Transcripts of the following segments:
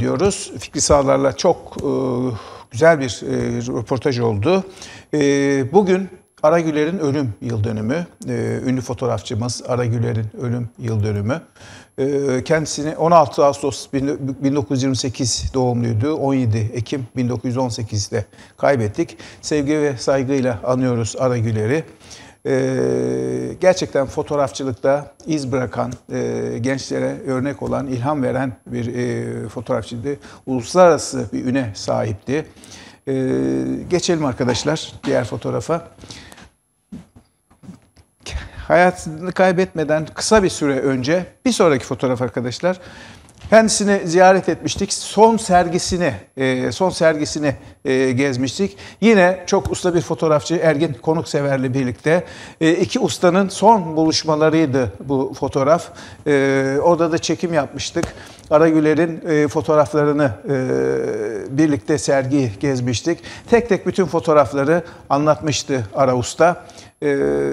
diyoruz. Fikri Sağlar'la çok e, güzel bir e, röportaj oldu. E, bugün Ara Güler'in ölüm yıl dönümü. ünlü fotoğrafçımız Ara Güler'in ölüm yıl dönümü. kendisini 16 Ağustos 1928 doğumluydu. 17 Ekim 1918'de kaybettik. Sevgi ve saygıyla anıyoruz Ara Güler'i e, gerçekten fotoğrafçılıkta iz bırakan, e, gençlere örnek olan, ilham veren bir e, fotoğrafçıydı. Uluslararası bir üne sahipti. E, geçelim arkadaşlar diğer fotoğrafa. Hayatını kaybetmeden kısa bir süre önce bir sonraki fotoğraf arkadaşlar. Kendisini ziyaret etmiştik. Son sergisini, e, son sergisini e, gezmiştik. Yine çok usta bir fotoğrafçı Ergin Konuksever'le birlikte e, iki ustanın son buluşmalarıydı bu fotoğraf. Orada da çekim yapmıştık. Aragüler'in fotoğraflarını birlikte sergiyi gezmiştik. Tek tek bütün fotoğrafları anlatmıştı Ara Usta. Ee,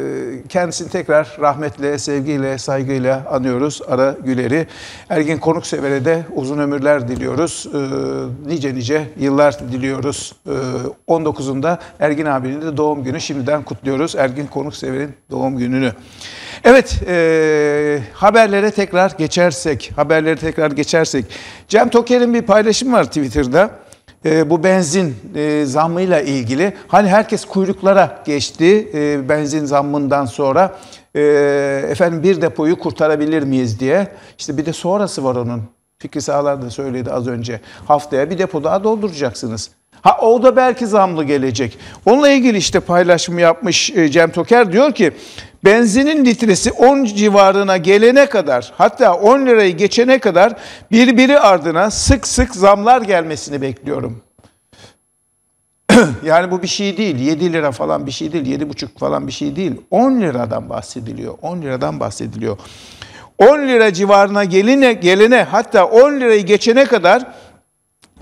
kendisini tekrar rahmetle, sevgiyle, saygıyla anıyoruz Ara Güler'i. Ergin Konuksever'e de uzun ömürler diliyoruz. Ee, nice nice yıllar diliyoruz. 19'unda ee, Ergin abinin de doğum günü. Şimdiden kutluyoruz Ergin Konuksever'in doğum gününü. Evet, e, haberlere tekrar geçersek, haberlere tekrar geçersek. Cem Toker'in bir paylaşımı var Twitter'da e, bu benzin e, zammıyla ilgili hani herkes kuyruklara geçti e, benzin zammından sonra e, efendim bir depoyu kurtarabilir miyiz diye. işte bir de sonrası var onun. Fikri Sağlar da söyledi az önce. Haftaya bir depo daha dolduracaksınız. Ha o da belki zamlı gelecek. Onunla ilgili işte paylaşımı yapmış e, Cem Toker diyor ki benzinin litresi 10 civarına gelene kadar hatta 10 lirayı geçene kadar birbiri ardına sık sık zamlar gelmesini bekliyorum. yani bu bir şey değil. 7 lira falan bir şey değil. 7,5 falan bir şey değil. 10 liradan bahsediliyor. 10 liradan bahsediliyor. 10 lira civarına geline gelene hatta 10 lirayı geçene kadar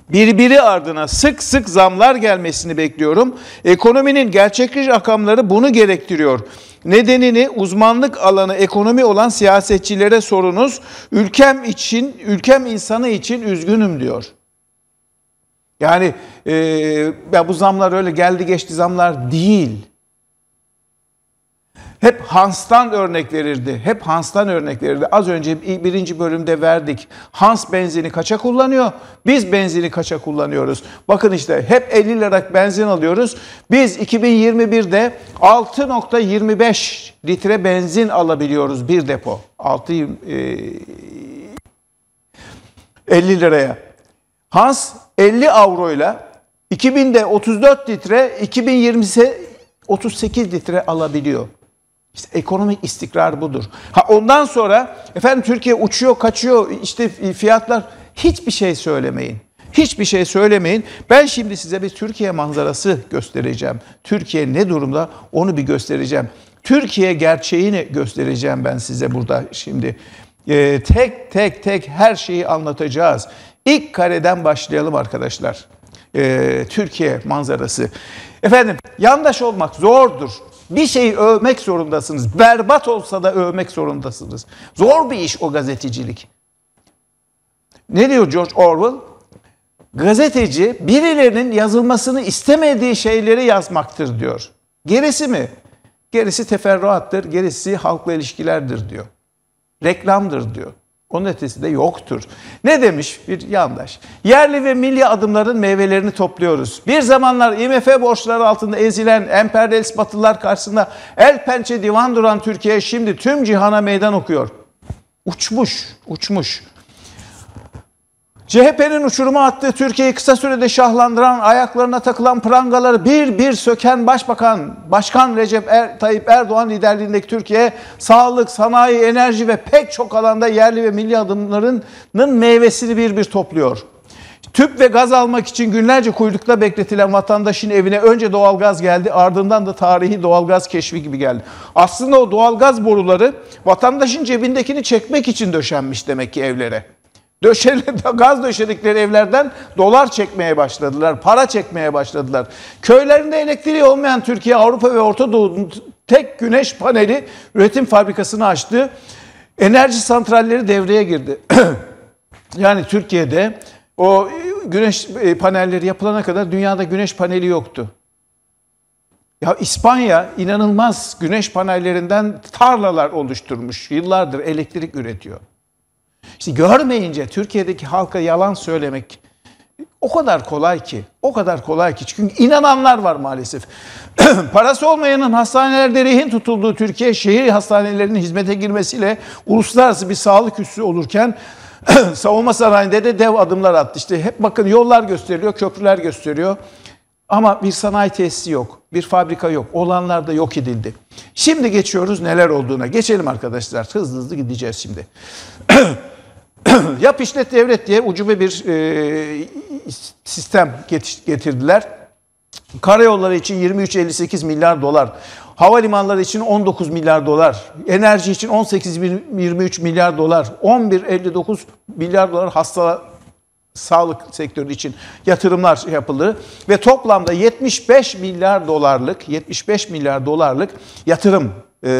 birbiri ardına sık sık zamlar gelmesini bekliyorum. Ekonominin gerçekçi rakamları bunu gerektiriyor. Nedenini uzmanlık alanı ekonomi olan siyasetçilere sorunuz. Ülkem için, ülkem insanı için üzgünüm diyor. Yani e, ya bu zamlar öyle geldi geçti zamlar değil hep Hans'tan örnek verirdi. Hep Hans'tan örnek verirdi. Az önce birinci bölümde verdik. Hans benzini kaça kullanıyor? Biz benzini kaça kullanıyoruz? Bakın işte hep 50 liralık benzin alıyoruz. Biz 2021'de 6.25 litre benzin alabiliyoruz bir depo. 6 e, 50 liraya. Hans 50 avroyla 2000'de 34 litre, 2020'se 38 litre alabiliyor. İşte ekonomik istikrar budur. Ha ondan sonra efendim Türkiye uçuyor, kaçıyor, işte fiyatlar hiçbir şey söylemeyin. Hiçbir şey söylemeyin. Ben şimdi size bir Türkiye manzarası göstereceğim. Türkiye ne durumda onu bir göstereceğim. Türkiye gerçeğini göstereceğim ben size burada şimdi. Ee, tek tek tek her şeyi anlatacağız. İlk kareden başlayalım arkadaşlar. Ee, Türkiye manzarası. Efendim yandaş olmak zordur. Bir şeyi övmek zorundasınız. Berbat olsa da övmek zorundasınız. Zor bir iş o gazetecilik. Ne diyor George Orwell? Gazeteci birilerinin yazılmasını istemediği şeyleri yazmaktır diyor. Gerisi mi? Gerisi teferruattır, gerisi halkla ilişkilerdir diyor. Reklamdır diyor. Onun ötesi de yoktur. Ne demiş bir yandaş? Yerli ve milli adımların meyvelerini topluyoruz. Bir zamanlar IMF borçları altında ezilen emperyalist batılılar karşısında el pençe divan duran Türkiye şimdi tüm cihana meydan okuyor. Uçmuş, uçmuş. CHP'nin uçuruma attığı Türkiye'yi kısa sürede şahlandıran, ayaklarına takılan prangaları bir bir söken Başbakan, Başkan Recep er, Tayyip Erdoğan liderliğindeki Türkiye, sağlık, sanayi, enerji ve pek çok alanda yerli ve milli adımlarının meyvesini bir bir topluyor. Tüp ve gaz almak için günlerce kuyrukta bekletilen vatandaşın evine önce doğalgaz geldi ardından da tarihi doğalgaz keşfi gibi geldi. Aslında o doğalgaz boruları vatandaşın cebindekini çekmek için döşenmiş demek ki evlere. Döşeli, gaz döşedikleri evlerden dolar çekmeye başladılar, para çekmeye başladılar. Köylerinde elektriği olmayan Türkiye, Avrupa ve Orta Doğu'nun tek güneş paneli üretim fabrikasını açtı. Enerji santralleri devreye girdi. yani Türkiye'de o güneş e, panelleri yapılana kadar dünyada güneş paneli yoktu. Ya İspanya inanılmaz güneş panellerinden tarlalar oluşturmuş. Yıllardır elektrik üretiyor. İşte görmeyince Türkiye'deki halka yalan söylemek o kadar kolay ki, o kadar kolay ki. Çünkü inananlar var maalesef. Parası olmayanın hastanelerde rehin tutulduğu Türkiye şehir hastanelerinin hizmete girmesiyle uluslararası bir sağlık üssü olurken savunma sanayinde de dev adımlar attı. İşte hep bakın yollar gösteriliyor, köprüler gösteriyor. Ama bir sanayi tesisi yok, bir fabrika yok. Olanlar da yok edildi. Şimdi geçiyoruz neler olduğuna. Geçelim arkadaşlar. Hızlı hızlı gideceğiz şimdi. yap işlet devlet diye ucube bir e, sistem getirdiler. Karayolları için 23-58 milyar dolar, havalimanları için 19 milyar dolar, enerji için 18-23 milyar dolar, 11-59 milyar dolar hasta sağlık sektörü için yatırımlar yapıldı ve toplamda 75 milyar dolarlık 75 milyar dolarlık yatırım e,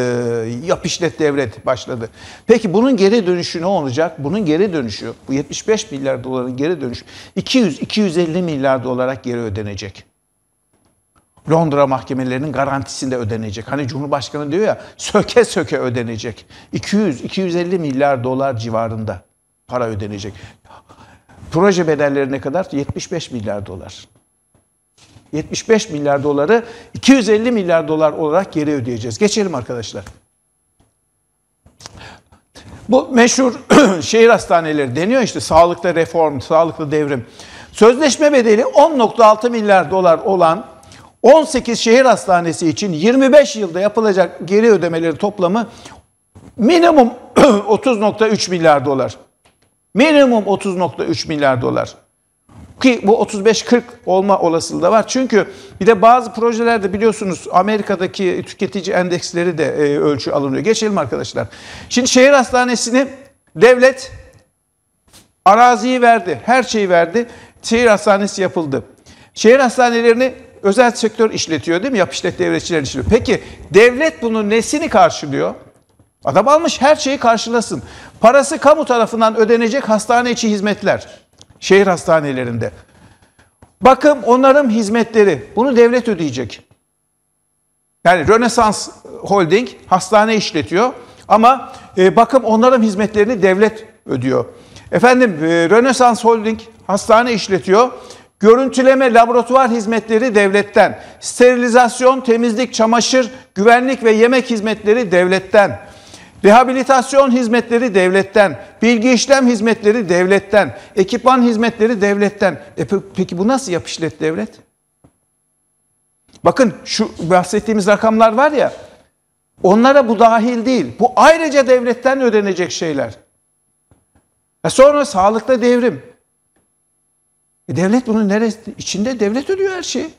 yap işlet devret başladı. Peki bunun geri dönüşü ne olacak? Bunun geri dönüşü, bu 75 milyar doların geri dönüşü 200-250 milyar dolara geri ödenecek. Londra mahkemelerinin garantisinde ödenecek. Hani Cumhurbaşkanı diyor ya söke söke ödenecek. 200-250 milyar dolar civarında para ödenecek. Proje bedellerine kadar 75 milyar dolar. 75 milyar doları 250 milyar dolar olarak geri ödeyeceğiz. Geçelim arkadaşlar. Bu meşhur şehir hastaneleri deniyor işte sağlıklı reform, sağlıklı devrim. Sözleşme bedeli 10.6 milyar dolar olan 18 şehir hastanesi için 25 yılda yapılacak geri ödemeleri toplamı minimum 30.3 milyar dolar. Minimum 30.3 milyar dolar. Ki bu 35-40 olma olasılığı da var. Çünkü bir de bazı projelerde biliyorsunuz Amerika'daki tüketici endeksleri de e, ölçü alınıyor. Geçelim arkadaşlar. Şimdi şehir hastanesini devlet araziyi verdi, her şeyi verdi. Şehir hastanesi yapıldı. Şehir hastanelerini özel sektör işletiyor değil mi? Yap işlet devletçiler işliyor. Peki devlet bunun nesini karşılıyor? Adam almış her şeyi karşılasın. Parası kamu tarafından ödenecek hastane içi hizmetler. Şehir hastanelerinde. Bakım, onarım hizmetleri. Bunu devlet ödeyecek. Yani Rönesans Holding hastane işletiyor ama e, bakım, onarım hizmetlerini devlet ödüyor. Efendim e, Rönesans Holding hastane işletiyor. Görüntüleme, laboratuvar hizmetleri devletten. Sterilizasyon, temizlik, çamaşır, güvenlik ve yemek hizmetleri devletten. Rehabilitasyon hizmetleri devletten, bilgi işlem hizmetleri devletten, ekipman hizmetleri devletten. E peki bu nasıl yapışlet devlet? Bakın şu bahsettiğimiz rakamlar var ya, onlara bu dahil değil. Bu ayrıca devletten ödenecek şeyler. E sonra sağlıkta devrim. E devlet bunun neresi? içinde devlet ödüyor her şeyi.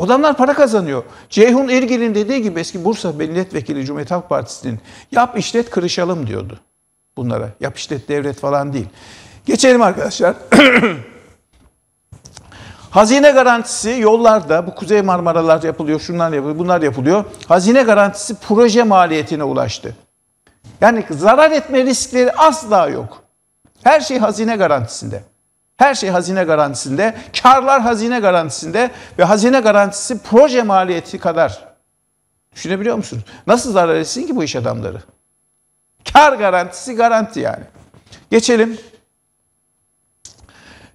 Adamlar para kazanıyor. Ceyhun Ergil'in dediği gibi eski Bursa Milletvekili Cumhuriyet Halk Partisi'nin yap işlet kırışalım diyordu bunlara. Yap işlet devlet falan değil. Geçelim arkadaşlar. Hazine garantisi yollarda bu Kuzey Marmaralar yapılıyor, şunlar yapılıyor, bunlar yapılıyor. Hazine garantisi proje maliyetine ulaştı. Yani zarar etme riskleri asla yok. Her şey hazine garantisinde. Her şey hazine garantisinde, karlar hazine garantisinde ve hazine garantisi proje maliyeti kadar. Düşünebiliyor musunuz? Nasıl zarar etsin ki bu iş adamları? Kar garantisi garanti yani. Geçelim.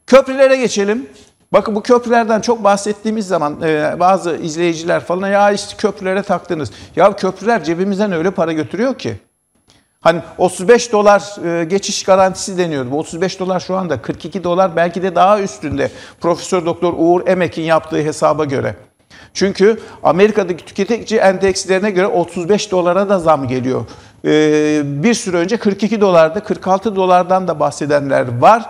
Köprülere geçelim. Bakın bu köprülerden çok bahsettiğimiz zaman e, bazı izleyiciler falan ya işte köprülere taktınız. Ya köprüler cebimizden öyle para götürüyor ki. Hani 35 dolar e, geçiş garantisi deniyordu. Bu 35 dolar şu anda 42 dolar belki de daha üstünde. Profesör Doktor Uğur Emek'in yaptığı hesaba göre. Çünkü Amerika'daki tüketici endekslerine göre 35 dolara da zam geliyor. E, bir süre önce 42 dolarda 46 dolardan da bahsedenler var.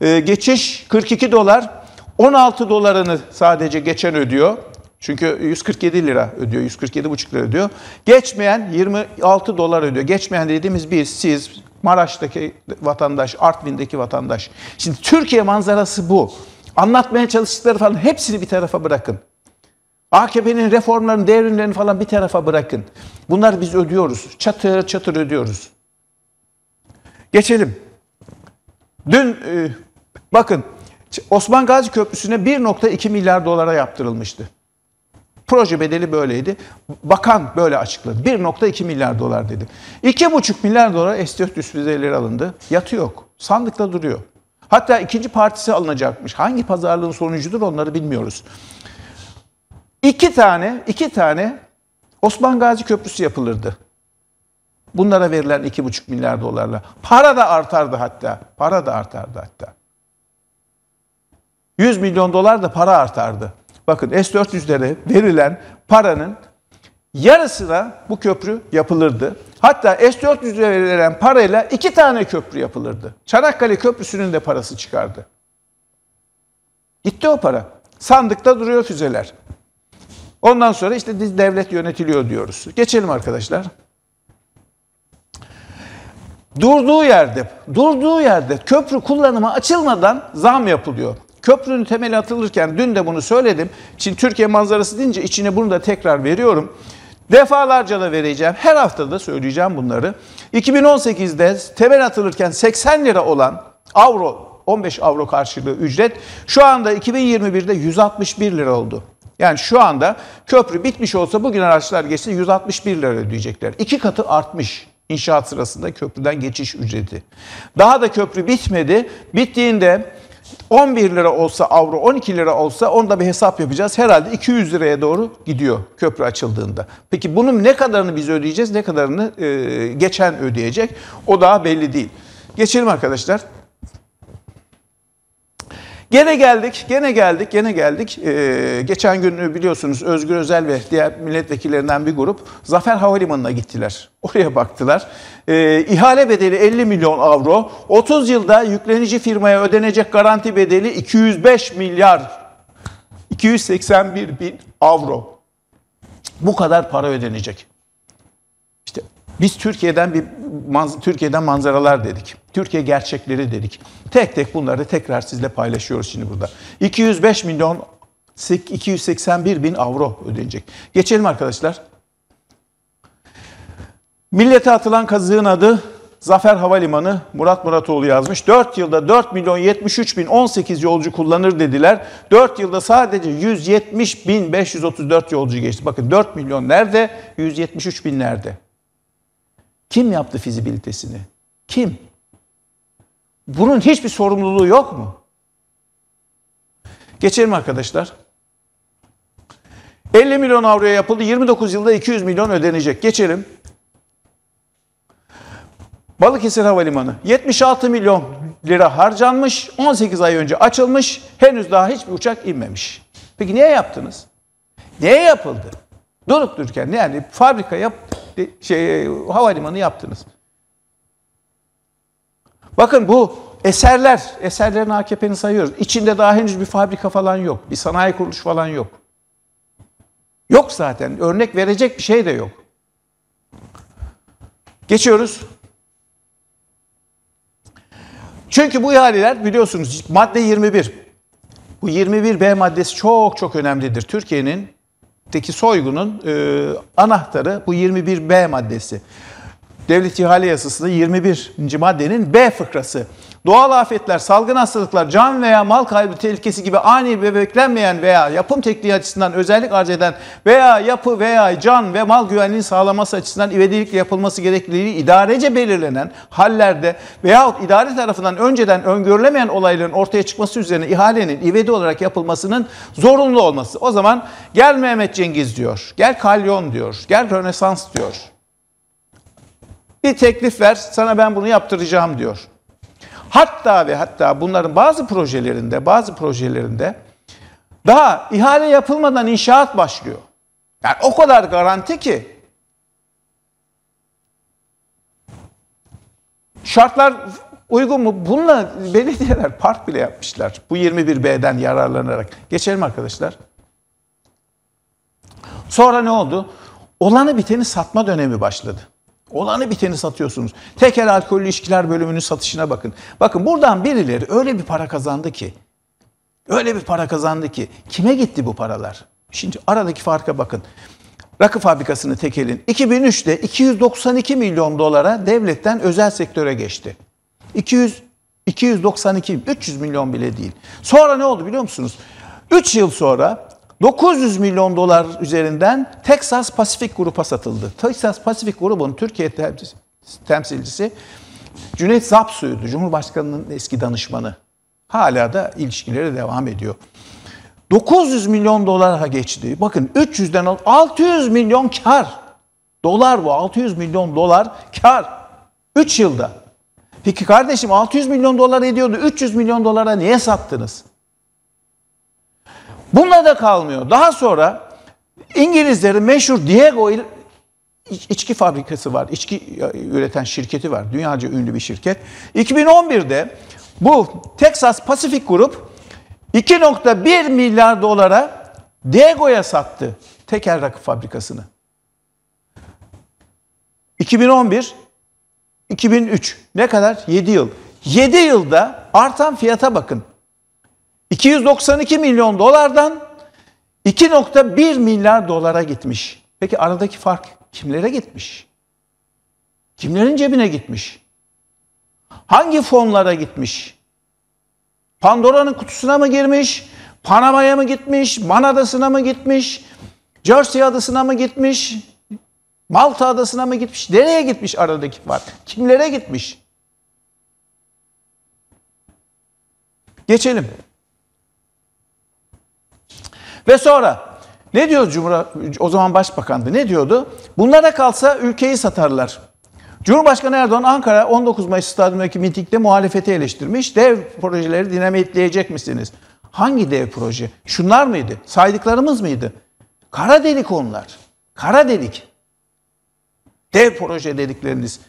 E, geçiş 42 dolar 16 dolarını sadece geçen ödüyor. Çünkü 147 lira ödüyor, 147,5 lira ödüyor. Geçmeyen 26 dolar ödüyor. Geçmeyen dediğimiz biz, siz, Maraş'taki vatandaş, Artvin'deki vatandaş. Şimdi Türkiye manzarası bu. Anlatmaya çalıştıkları falan hepsini bir tarafa bırakın. AKP'nin reformlarını, devrimlerini falan bir tarafa bırakın. Bunlar biz ödüyoruz. Çatır çatır ödüyoruz. Geçelim. Dün e, bakın Osman Gazi Köprüsü'ne 1.2 milyar dolara yaptırılmıştı. Proje bedeli böyleydi. Bakan böyle açıkladı. 1.2 milyar dolar dedi. 2.5 milyar dolar S-400 füzeleri alındı. Yatı yok. Sandıkta duruyor. Hatta ikinci partisi alınacakmış. Hangi pazarlığın sonucudur onları bilmiyoruz. İki tane, iki tane Osman Gazi Köprüsü yapılırdı. Bunlara verilen iki buçuk milyar dolarla. Para da artardı hatta. Para da artardı hatta. 100 milyon dolar da para artardı. Bakın S-400'lere verilen paranın yarısına bu köprü yapılırdı. Hatta s 400lere verilen parayla iki tane köprü yapılırdı. Çanakkale Köprüsü'nün de parası çıkardı. Gitti o para. Sandıkta duruyor füzeler. Ondan sonra işte devlet yönetiliyor diyoruz. Geçelim arkadaşlar. Durduğu yerde, durduğu yerde köprü kullanıma açılmadan zam yapılıyor. Köprünün temeli atılırken dün de bunu söyledim. Çin Türkiye manzarası deyince içine bunu da tekrar veriyorum. Defalarca da vereceğim. Her hafta da söyleyeceğim bunları. 2018'de temel atılırken 80 lira olan avro 15 avro karşılığı ücret şu anda 2021'de 161 lira oldu. Yani şu anda köprü bitmiş olsa bugün araçlar geçse 161 lira ödeyecekler. İki katı artmış inşaat sırasında köprüden geçiş ücreti. Daha da köprü bitmedi. Bittiğinde 11 lira olsa avro, 12 lira olsa onda bir hesap yapacağız. Herhalde 200 liraya doğru gidiyor köprü açıldığında. Peki bunun ne kadarını biz ödeyeceğiz, ne kadarını e, geçen ödeyecek? O daha belli değil. Geçelim arkadaşlar. Gene geldik, gene geldik, gene geldik. Ee, geçen gün biliyorsunuz Özgür Özel ve diğer milletvekillerinden bir grup Zafer Havalimanı'na gittiler. Oraya baktılar. Ee, ihale bedeli 50 milyon avro. 30 yılda yüklenici firmaya ödenecek garanti bedeli 205 milyar 281 bin avro. Bu kadar para ödenecek. Biz Türkiye'den bir manz Türkiye'den manzaralar dedik. Türkiye gerçekleri dedik. Tek tek bunları tekrar sizle paylaşıyoruz şimdi burada. 205 milyon 281 bin avro ödenecek. Geçelim arkadaşlar. Millete atılan kazığın adı Zafer Havalimanı Murat Muratoğlu yazmış. 4 yılda 4 milyon 73 bin 18 yolcu kullanır dediler. 4 yılda sadece 170 bin 534 yolcu geçti. Bakın 4 milyon nerede? 173 bin nerede? Kim yaptı fizibilitesini? Kim? Bunun hiçbir sorumluluğu yok mu? Geçelim arkadaşlar. 50 milyon avroya yapıldı. 29 yılda 200 milyon ödenecek. Geçelim. Balıkesir Havalimanı 76 milyon lira harcanmış. 18 ay önce açılmış. Henüz daha hiçbir uçak inmemiş. Peki niye yaptınız? Niye yapıldı? Durup dururken yani fabrika yap de, şey, havalimanı yaptınız. Bakın bu eserler, eserlerin AKP'ni sayıyoruz. İçinde daha henüz bir fabrika falan yok. Bir sanayi kuruluş falan yok. Yok zaten. Örnek verecek bir şey de yok. Geçiyoruz. Çünkü bu ihaleler biliyorsunuz madde 21. Bu 21B maddesi çok çok önemlidir. Türkiye'nin Teki soygunun e, anahtarı bu 21B maddesi. Devlet İhale Yasası'nda 21. maddenin B fıkrası. Doğal afetler, salgın hastalıklar, can veya mal kaybı tehlikesi gibi ani ve beklenmeyen veya yapım tekniği açısından özellik arz eden veya yapı veya can ve mal güvenliğini sağlaması açısından ivedilikle yapılması gerekliliği idarece belirlenen hallerde veyahut idare tarafından önceden öngörülemeyen olayların ortaya çıkması üzerine ihalenin ivedi olarak yapılmasının zorunlu olması. O zaman gel Mehmet Cengiz diyor, gel Kalyon diyor, gel Rönesans diyor. Bir teklif ver, sana ben bunu yaptıracağım diyor. Hatta ve hatta bunların bazı projelerinde, bazı projelerinde daha ihale yapılmadan inşaat başlıyor. Yani o kadar garanti ki şartlar uygun mu? Bununla belediyeler park bile yapmışlar. Bu 21B'den yararlanarak. Geçelim arkadaşlar. Sonra ne oldu? Olanı biteni satma dönemi başladı. Olanı biteni satıyorsunuz. Tekel alkollü ilişkiler bölümünün satışına bakın. Bakın buradan birileri öyle bir para kazandı ki. Öyle bir para kazandı ki. Kime gitti bu paralar? Şimdi aradaki farka bakın. Rakı fabrikasını tekelin 2003'te 292 milyon dolara devletten özel sektöre geçti. 200 292 300 milyon bile değil. Sonra ne oldu biliyor musunuz? 3 yıl sonra 900 milyon dolar üzerinden Texas Pacific Grup'a satıldı. Texas Pacific Grup'un Türkiye temsilcisi Cüneyt Zapsu'ydu. Cumhurbaşkanının eski danışmanı. Hala da ilişkileri devam ediyor. 900 milyon dolara geçti. Bakın 300'den 600 milyon kar. Dolar bu 600 milyon dolar kar. 3 yılda. Peki kardeşim 600 milyon dolar ediyordu. 300 milyon dolara niye sattınız? Bununla da kalmıyor. Daha sonra İngilizlerin meşhur Diego içki fabrikası var. İçki e, üreten şirketi var. Dünyaca ünlü bir şirket. 2011'de bu Texas Pacific Grup 2.1 milyar dolara Diego'ya sattı tekel rakı fabrikasını. 2011 2003 ne kadar? 7 yıl. 7 yılda artan fiyata bakın. 292 milyon dolardan 2.1 milyar dolara gitmiş. Peki aradaki fark kimlere gitmiş? Kimlerin cebine gitmiş? Hangi fonlara gitmiş? Pandora'nın kutusuna mı girmiş? Panama'ya mı gitmiş? Manadasına mı gitmiş? Jersey adasına mı gitmiş? Malta adasına mı gitmiş? Nereye gitmiş aradaki fark? Kimlere gitmiş? Geçelim. Ve sonra ne diyor Cumhur o zaman başbakandı ne diyordu? Bunlara kalsa ülkeyi satarlar. Cumhurbaşkanı Erdoğan Ankara 19 Mayıs stadyumundaki mitingde muhalefeti eleştirmiş. Dev projeleri dinamitleyecek misiniz? Hangi dev proje? Şunlar mıydı? Saydıklarımız mıydı? Kara delik onlar. Kara delik. Dev proje dedikleriniz.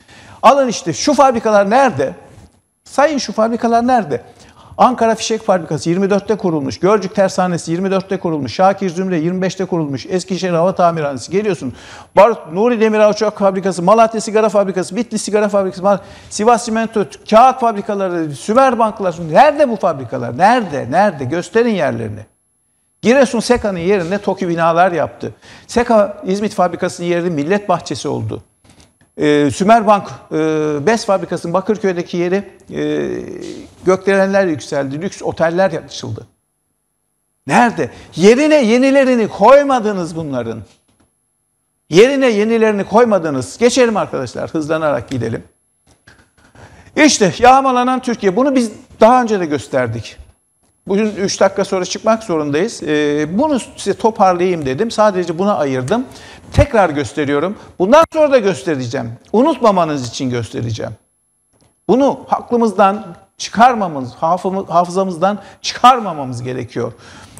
Alın işte şu fabrikalar nerede? Sayın şu fabrikalar nerede? Ankara Fişek Fabrikası 24'te kurulmuş. Gölcük Tersanesi 24'te kurulmuş. Şakir Zümre 25'te kurulmuş. Eskişehir Hava Tamirhanesi geliyorsun. Barut Nuri Demir Uçak Fabrikası, Malatya Sigara Fabrikası, Bitlis Sigara Fabrikası, Sivas Simento, Kağıt Fabrikaları, Sümer Banklar. Nerede bu fabrikalar? Nerede? Nerede? Gösterin yerlerini. Giresun Seka'nın yerine TOKİ binalar yaptı. Seka İzmit Fabrikası'nın yerinde millet bahçesi oldu. E, Sümerbank e, BES fabrikasının Bakırköy'deki yeri e, gökdelenler yükseldi, lüks oteller yapışıldı. Nerede? Yerine yenilerini koymadınız bunların. Yerine yenilerini koymadınız. Geçelim arkadaşlar hızlanarak gidelim. İşte yağmalanan Türkiye. Bunu biz daha önce de gösterdik. Bugün 3 dakika sonra çıkmak zorundayız. Ee, bunu size toparlayayım dedim. Sadece buna ayırdım. Tekrar gösteriyorum. Bundan sonra da göstereceğim. Unutmamanız için göstereceğim. Bunu aklımızdan çıkarmamamız, hafızamızdan çıkarmamamız gerekiyor.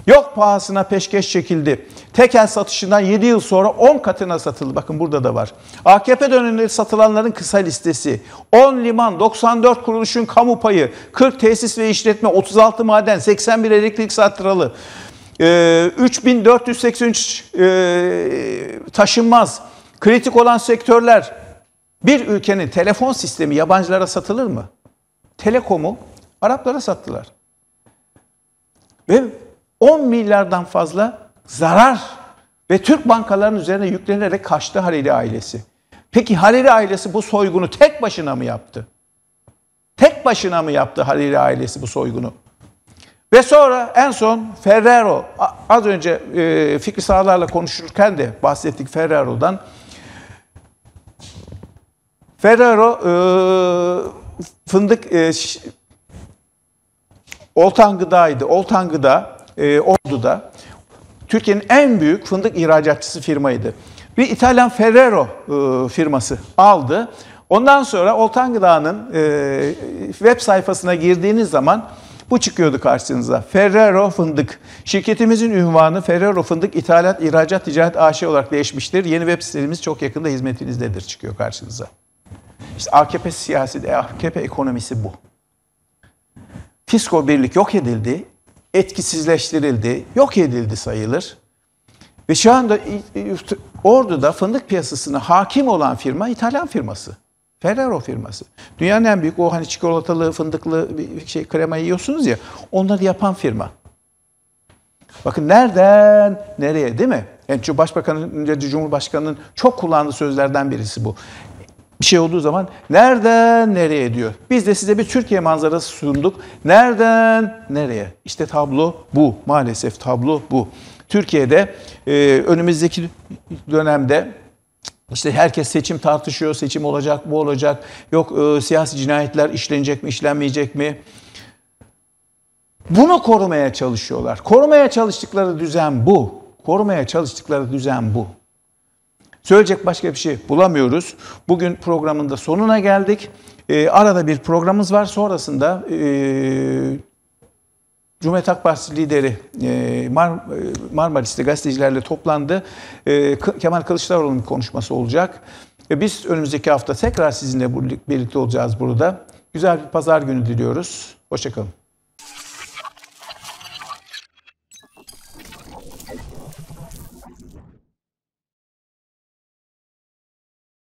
Yok pahasına peşkeş çekildi. Tekel satışından 7 yıl sonra 10 katına satıldı. Bakın burada da var. AKP döneminde satılanların kısa listesi. 10 liman, 94 kuruluşun kamu payı, 40 tesis ve işletme, 36 maden, 81 elektrik santralı, 3483 e, e, taşınmaz, kritik olan sektörler. Bir ülkenin telefon sistemi yabancılara satılır mı? Telekomu Araplara sattılar. Ve 10 milyardan fazla zarar ve Türk bankalarının üzerine yüklenerek kaçtı Hariri ailesi. Peki Hariri ailesi bu soygunu tek başına mı yaptı? Tek başına mı yaptı Hariri ailesi bu soygunu? Ve sonra en son Ferrero, az önce e, Fikri Sağlar'la konuşurken de bahsettik Ferrero'dan. Ferrero e, fındık e, Oltan Gıda'ydı. Oltan Gıda e, Ordu'da. Türkiye'nin en büyük fındık ihracatçısı firmaydı. Bir İtalyan Ferrero e, firması aldı. Ondan sonra Oltan Gıda'nın e, web sayfasına girdiğiniz zaman bu çıkıyordu karşınıza. Ferrero Fındık. Şirketimizin ünvanı Ferrero Fındık İthalat, İhracat, Ticaret AŞ olarak değişmiştir. Yeni web sitemiz çok yakında hizmetinizdedir çıkıyor karşınıza. İşte AKP siyasi, AKP ekonomisi bu. Fisko birlik yok edildi etkisizleştirildi, yok edildi sayılır. Ve şu anda Ordu'da fındık piyasasına hakim olan firma İtalyan firması. Ferrero firması. Dünyanın en büyük o hani çikolatalı, fındıklı bir şey krema yiyorsunuz ya. Onları yapan firma. Bakın nereden nereye değil mi? Yani Başbakan'ın, Cumhurbaşkanı'nın çok kullandığı sözlerden birisi bu bir şey olduğu zaman nereden nereye diyor. Biz de size bir Türkiye manzarası sunduk. Nereden nereye? İşte tablo bu. Maalesef tablo bu. Türkiye'de e, önümüzdeki dönemde işte herkes seçim tartışıyor. Seçim olacak, bu olacak. Yok e, siyasi cinayetler işlenecek mi, işlenmeyecek mi? Bunu korumaya çalışıyorlar. Korumaya çalıştıkları düzen bu. Korumaya çalıştıkları düzen bu. Söyleyecek başka bir şey bulamıyoruz. Bugün programın da sonuna geldik. E, arada bir programımız var. Sonrasında e, Cumhuriyet Halk Partisi lideri e, Mar e, Marmaris'te gazetecilerle toplandı. E, Kemal Kılıçdaroğlu'nun konuşması olacak. Biz önümüzdeki hafta tekrar sizinle birlikte olacağız burada. Güzel bir pazar günü diliyoruz. Hoşçakalın.